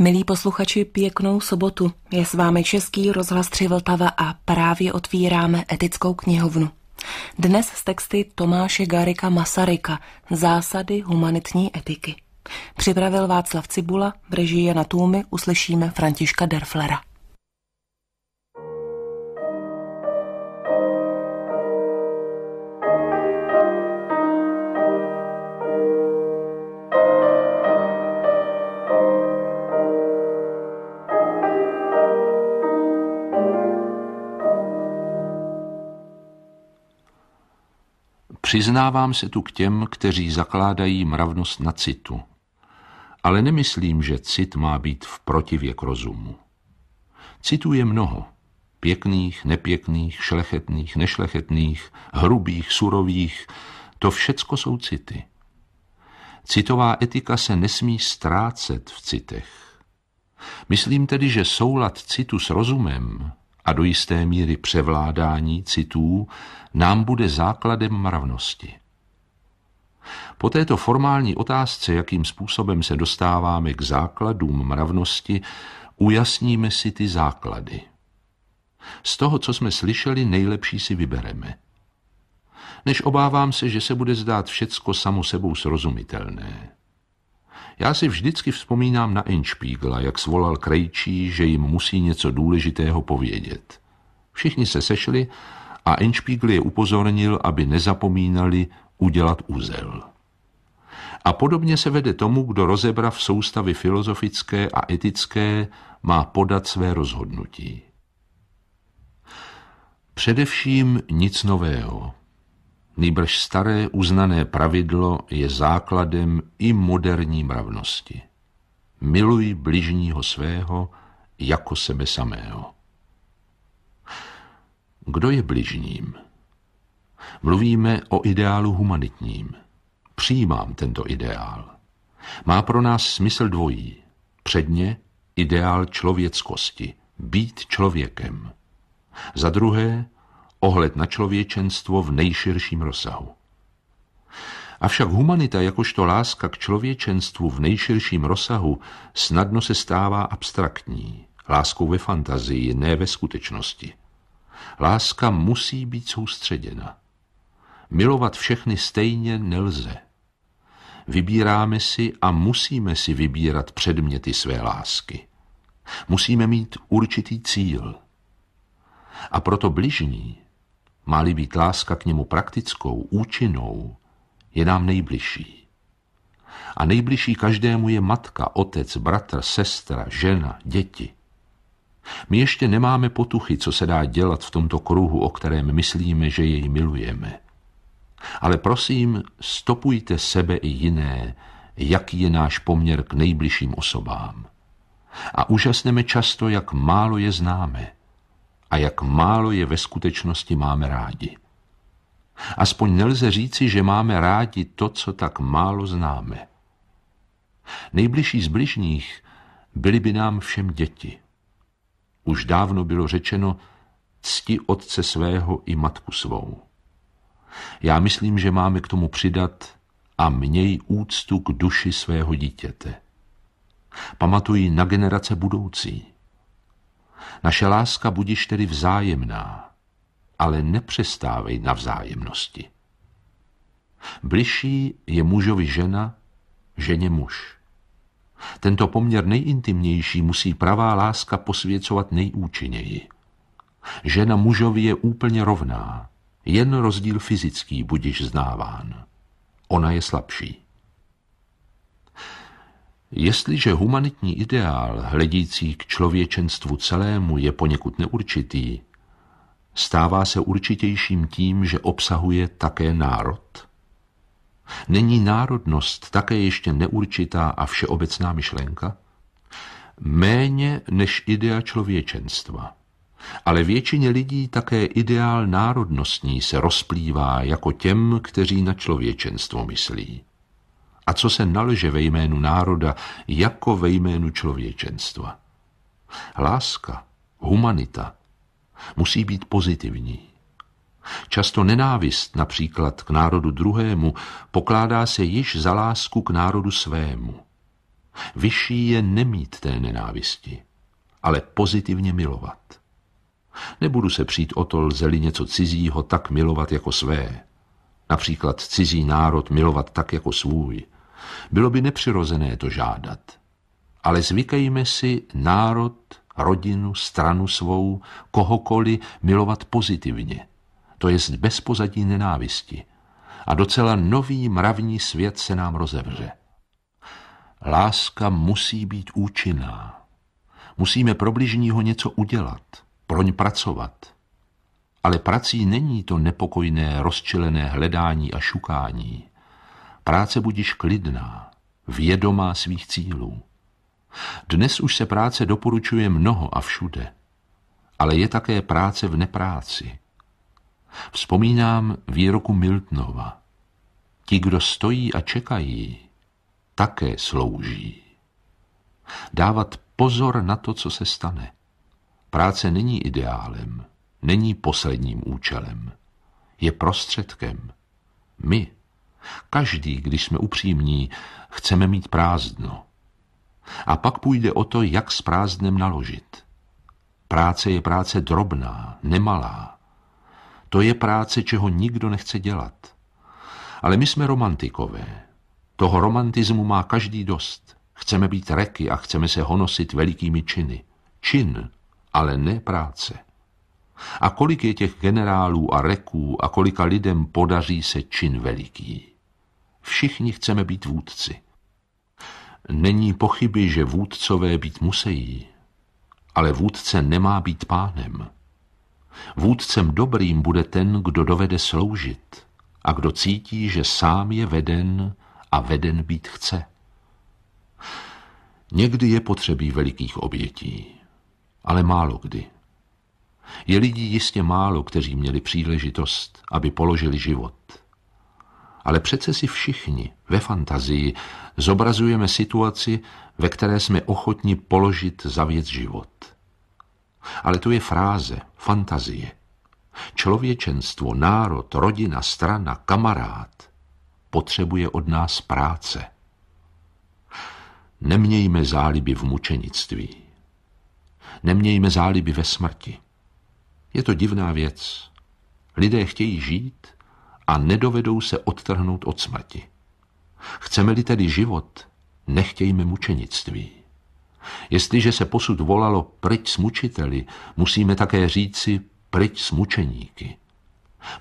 Milí posluchači, pěknou sobotu. Je s vámi Český rozhlas Vltava a právě otvíráme etickou knihovnu. Dnes z texty Tomáše Garika Masaryka Zásady humanitní etiky. Připravil Václav Cibula, v režii Jana Tůmy uslyšíme Františka Derflera. Přiznávám se tu k těm, kteří zakládají mravnost na citu. Ale nemyslím, že cit má být v protivěk rozumu. Citů je mnoho. Pěkných, nepěkných, šlechetných, nešlechetných, hrubých, surových. To všecko jsou city. Citová etika se nesmí ztrácet v citech. Myslím tedy, že soulad citu s rozumem a do jisté míry převládání citů nám bude základem mravnosti. Po této formální otázce, jakým způsobem se dostáváme k základům mravnosti, ujasníme si ty základy. Z toho, co jsme slyšeli, nejlepší si vybereme. Než obávám se, že se bude zdát všecko samo sebou srozumitelné. Já si vždycky vzpomínám na Inšpígla, jak svolal krejčí, že jim musí něco důležitého povědět. Všichni se sešli a Inšpígl je upozornil, aby nezapomínali udělat úzel. A podobně se vede tomu, kdo rozebrav soustavy filozofické a etické má podat své rozhodnutí. Především nic nového nýbrž staré uznané pravidlo je základem i moderní mravnosti. Miluj bližního svého jako sebe samého. Kdo je bližním? Mluvíme o ideálu humanitním. Přijímám tento ideál. Má pro nás smysl dvojí. Předně ideál člověckosti, být člověkem. Za druhé ohled na člověčenstvo v nejširším rozsahu. Avšak humanita jakožto láska k člověčenstvu v nejširším rozsahu snadno se stává abstraktní, láskou ve fantazii, ne ve skutečnosti. Láska musí být soustředěna. Milovat všechny stejně nelze. Vybíráme si a musíme si vybírat předměty své lásky. Musíme mít určitý cíl. A proto bližní, má být láska k němu praktickou, účinnou, je nám nejbližší. A nejbližší každému je matka, otec, bratr, sestra, žena, děti. My ještě nemáme potuchy, co se dá dělat v tomto kruhu, o kterém myslíme, že jej milujeme. Ale prosím, stopujte sebe i jiné, jaký je náš poměr k nejbližším osobám. A úžasneme často, jak málo je známe – a jak málo je ve skutečnosti máme rádi. Aspoň nelze říci, že máme rádi to, co tak málo známe. Nejbližší z bližních byli by nám všem děti. Už dávno bylo řečeno cti otce svého i matku svou. Já myslím, že máme k tomu přidat a měj úctu k duši svého dítěte. Pamatuji na generace budoucí. Naše láska budiš tedy vzájemná, ale nepřestávej na vzájemnosti. Bližší je mužovi žena, ženě muž. Tento poměr nejintimnější musí pravá láska posvěcovat nejúčinněji. Žena mužovi je úplně rovná, jen rozdíl fyzický budiš znáván. Ona je slabší. Jestliže humanitní ideál hledící k člověčenstvu celému je poněkud neurčitý, stává se určitějším tím, že obsahuje také národ? Není národnost také ještě neurčitá a všeobecná myšlenka? Méně než idea člověčenstva. Ale většině lidí také ideál národnostní se rozplývá jako těm, kteří na člověčenstvo myslí a co se nalže ve jménu národa, jako ve jménu člověčenstva. Láska, humanita musí být pozitivní. Často nenávist například k národu druhému pokládá se již za lásku k národu svému. Vyšší je nemít té nenávisti, ale pozitivně milovat. Nebudu se přijít o to, lze-li něco cizího tak milovat jako své. Například cizí národ milovat tak jako svůj – bylo by nepřirozené to žádat. Ale zvykejme si národ, rodinu, stranu svou, kohokoliv milovat pozitivně, to jest bez pozadí nenávisti. A docela nový mravní svět se nám rozevře. Láska musí být účinná. Musíme pro bližního něco udělat, proň pracovat. Ale prací není to nepokojné, rozčilené hledání a šukání. Práce budiš klidná, vědomá svých cílů. Dnes už se práce doporučuje mnoho a všude, ale je také práce v nepráci. Vzpomínám výroku Miltnova. Ti, kdo stojí a čekají, také slouží. Dávat pozor na to, co se stane. Práce není ideálem, není posledním účelem. Je prostředkem. My Každý, když jsme upřímní, chceme mít prázdno. A pak půjde o to, jak s prázdnem naložit. Práce je práce drobná, nemalá. To je práce, čeho nikdo nechce dělat. Ale my jsme romantikové. Toho romantismu má každý dost. Chceme být reky a chceme se honosit velikými činy. Čin, ale ne práce. A kolik je těch generálů a reků a kolika lidem podaří se čin veliký. Všichni chceme být vůdci. Není pochyby, že vůdcové být musejí, ale vůdce nemá být pánem. Vůdcem dobrým bude ten, kdo dovede sloužit a kdo cítí, že sám je veden a veden být chce. Někdy je potřebí velikých obětí, ale málo kdy. Je lidí jistě málo, kteří měli příležitost, aby položili život. Ale přece si všichni ve fantazii zobrazujeme situaci, ve které jsme ochotni položit za věc život. Ale to je fráze, fantazie. Člověčenstvo, národ, rodina, strana, kamarád potřebuje od nás práce. Nemějme záliby v mučenictví. Nemějme záliby ve smrti. Je to divná věc. Lidé chtějí žít a nedovedou se odtrhnout od smrti. Chceme-li tedy život, nechtějme mučenictví. Jestliže se posud volalo pryč s mučiteli, musíme také říci pryč s mučeníky.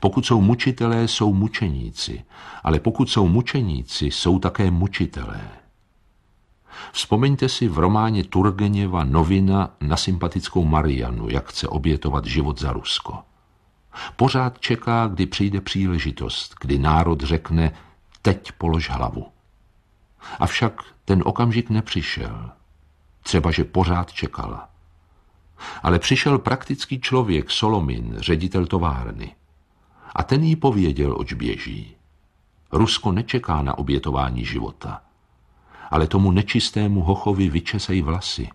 Pokud jsou mučitelé, jsou mučeníci, ale pokud jsou mučeníci, jsou také mučitelé. Vzpomeňte si v románě Turgeněva novina na sympatickou Marianu, jak chce obětovat život za Rusko. Pořád čeká, kdy přijde příležitost, kdy národ řekne, teď polož hlavu. Avšak ten okamžik nepřišel. Třeba, že pořád čekala. Ale přišel praktický člověk, Solomin, ředitel továrny. A ten jí pověděl, oč běží. Rusko nečeká na obětování života – ale tomu nečistému hochovi vyčesej vlasy,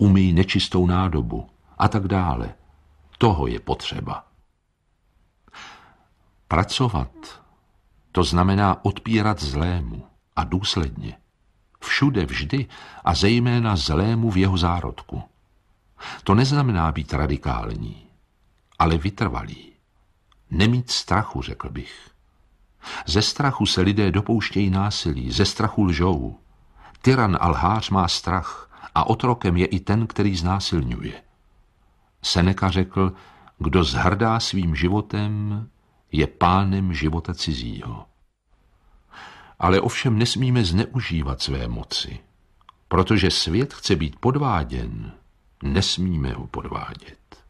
umyj nečistou nádobu a tak dále. Toho je potřeba. Pracovat, to znamená odpírat zlému a důsledně. Všude vždy a zejména zlému v jeho zárodku. To neznamená být radikální, ale vytrvalý. Nemít strachu, řekl bych. Ze strachu se lidé dopouštějí násilí, ze strachu lžou, Tyran lhář má strach a otrokem je i ten, který znásilňuje. Seneka řekl, kdo zhrdá svým životem, je pánem života cizího. Ale ovšem nesmíme zneužívat své moci, protože svět chce být podváděn, nesmíme ho podvádět.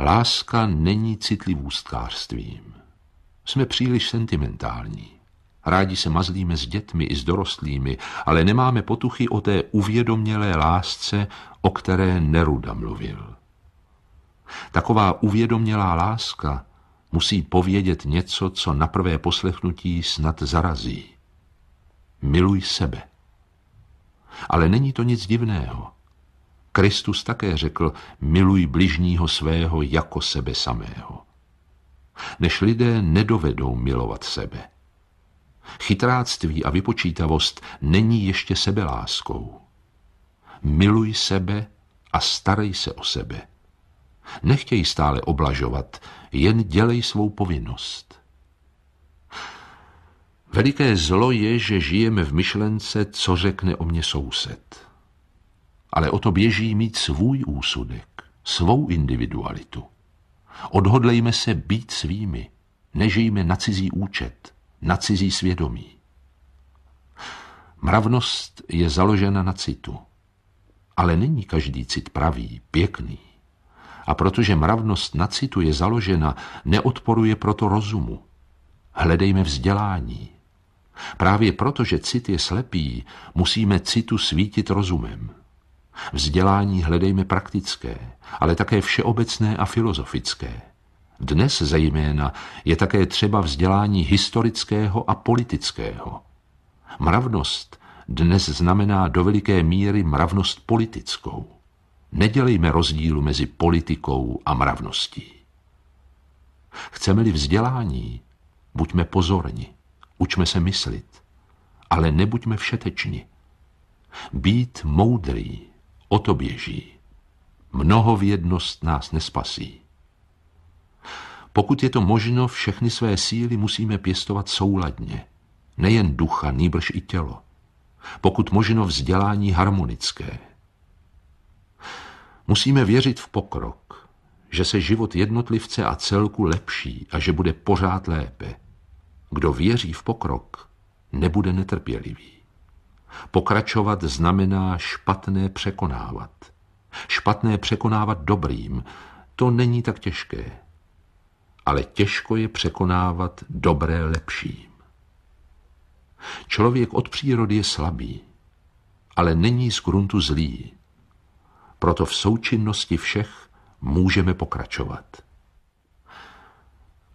Láska není citlivůstkářstvím. Jsme příliš sentimentální. Rádi se mazlíme s dětmi i s dorostlými, ale nemáme potuchy o té uvědomělé lásce, o které Neruda mluvil. Taková uvědomělá láska musí povědět něco, co na prvé poslechnutí snad zarazí. Miluj sebe. Ale není to nic divného. Kristus také řekl, miluj bližního svého jako sebe samého. Než lidé nedovedou milovat sebe, Chytráctví a vypočítavost není ještě sebeláskou. Miluj sebe a starej se o sebe. Nechtěj stále oblažovat, jen dělej svou povinnost. Veliké zlo je, že žijeme v myšlence, co řekne o mě soused. Ale o to běží mít svůj úsudek, svou individualitu. Odhodlejme se být svými, nežijme na cizí účet – na cizí svědomí. Mravnost je založena na citu. Ale není každý cit pravý, pěkný. A protože mravnost na citu je založena, neodporuje proto rozumu. Hledejme vzdělání. Právě proto, že cit je slepý, musíme citu svítit rozumem. Vzdělání hledejme praktické, ale také všeobecné a filozofické. Dnes zejména je také třeba vzdělání historického a politického. Mravnost dnes znamená do veliké míry mravnost politickou. Nedělejme rozdílu mezi politikou a mravností. Chceme-li vzdělání, buďme pozorni, učme se myslit, ale nebuďme všeteční. Být moudrý, o to běží. Mnoho vědnost nás nespasí. Pokud je to možno, všechny své síly musíme pěstovat souladně. Nejen ducha, nýbrž i tělo. Pokud možno vzdělání harmonické. Musíme věřit v pokrok, že se život jednotlivce a celku lepší a že bude pořád lépe. Kdo věří v pokrok, nebude netrpělivý. Pokračovat znamená špatné překonávat. Špatné překonávat dobrým, to není tak těžké ale těžko je překonávat dobré lepším. Člověk od přírody je slabý, ale není z gruntu zlý. Proto v součinnosti všech můžeme pokračovat.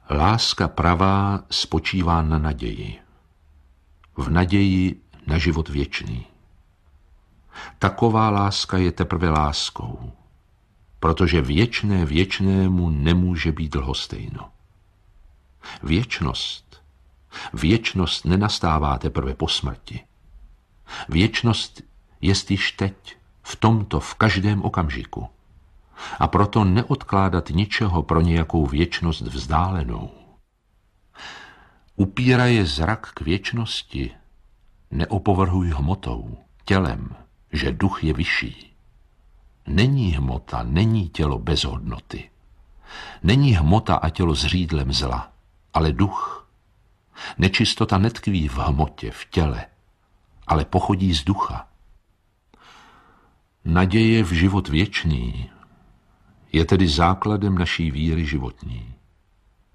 Láska pravá spočívá na naději. V naději na život věčný. Taková láska je teprve láskou protože věčné věčnému nemůže být lhostejno. Věčnost. Věčnost nenastává teprve po smrti. Věčnost jest již teď, v tomto, v každém okamžiku. A proto neodkládat ničeho pro nějakou věčnost vzdálenou. Upíraje zrak k věčnosti, neopovrhuj hmotou, tělem, že duch je vyšší. Není hmota, není tělo bez hodnoty. Není hmota a tělo řídlem zla, ale duch. Nečistota netkví v hmotě, v těle, ale pochodí z ducha. Naděje v život věčný je tedy základem naší víry životní.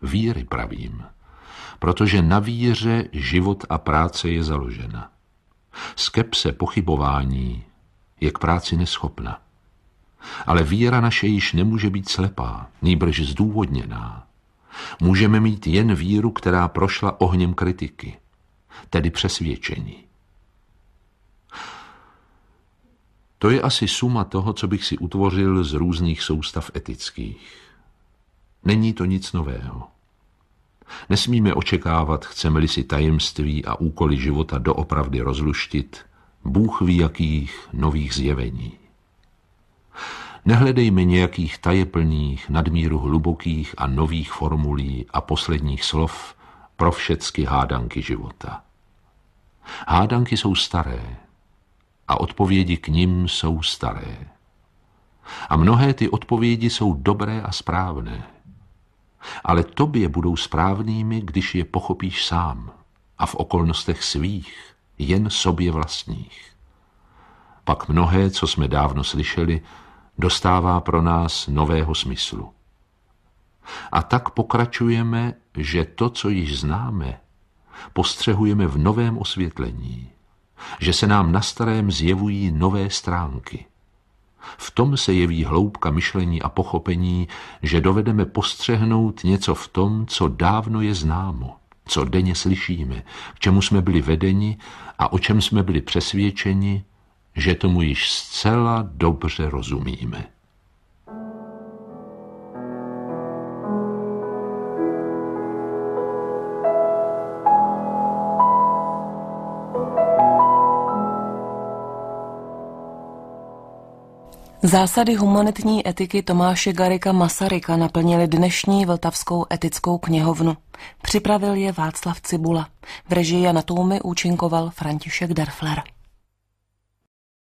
Víry pravím, protože na víře život a práce je založena. Skepse pochybování je k práci neschopna. Ale víra naše již nemůže být slepá, nýbrž zdůvodněná. Můžeme mít jen víru, která prošla ohněm kritiky, tedy přesvědčení. To je asi suma toho, co bych si utvořil z různých soustav etických. Není to nic nového. Nesmíme očekávat, chceme-li si tajemství a úkoly života doopravdy rozluštit, Bůh ví jakých nových zjevení. Nehledejme nějakých tajeplných, nadmíru hlubokých a nových formulí a posledních slov pro všecky hádanky života. Hádanky jsou staré a odpovědi k nim jsou staré. A mnohé ty odpovědi jsou dobré a správné. Ale tobě budou správnými, když je pochopíš sám a v okolnostech svých, jen sobě vlastních. Pak mnohé, co jsme dávno slyšeli, dostává pro nás nového smyslu. A tak pokračujeme, že to, co již známe, postřehujeme v novém osvětlení, že se nám na starém zjevují nové stránky. V tom se jeví hloubka myšlení a pochopení, že dovedeme postřehnout něco v tom, co dávno je známo, co denně slyšíme, k čemu jsme byli vedeni a o čem jsme byli přesvědčeni, že tomu již zcela dobře rozumíme. Zásady humanitní etiky Tomáše Garika Masaryka naplnily dnešní Vltavskou etickou knihovnu. Připravil je Václav Cibula. V režii Jana Toumy účinkoval František Derfler.